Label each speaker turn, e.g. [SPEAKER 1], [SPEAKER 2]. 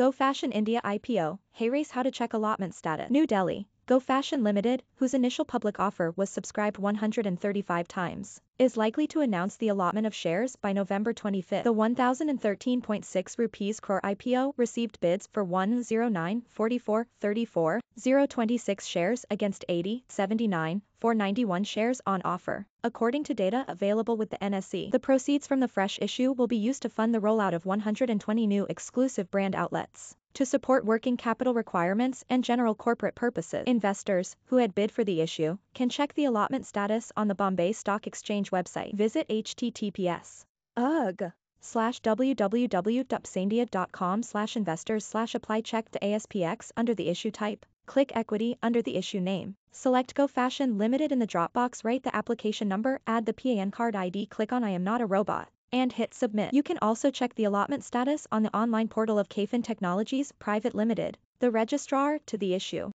[SPEAKER 1] Go Fashion India IPO, Hey, race. How to Check Allotment Status New Delhi, Go Fashion Limited, whose initial public offer was subscribed 135 times, is likely to announce the allotment of shares by November 25. The 1,013.6 rupees crore IPO received bids for 1,094434,026 shares against 80,79491 shares on offer. According to data available with the NSE, the proceeds from the fresh issue will be used to fund the rollout of 120 new exclusive brand outlets to support working capital requirements and general corporate purposes. Investors who had bid for the issue can check the allotment status on the Bombay Stock Exchange website. Visit https ugh slash slash investors slash apply check to ASPX under the issue type. Click equity under the issue name. Select Go Fashion Limited in the drop box. Write the application number, add the PAN card ID, click on I am not a robot and hit submit. You can also check the allotment status on the online portal of KFIN Technologies Private Limited, the registrar to the issue.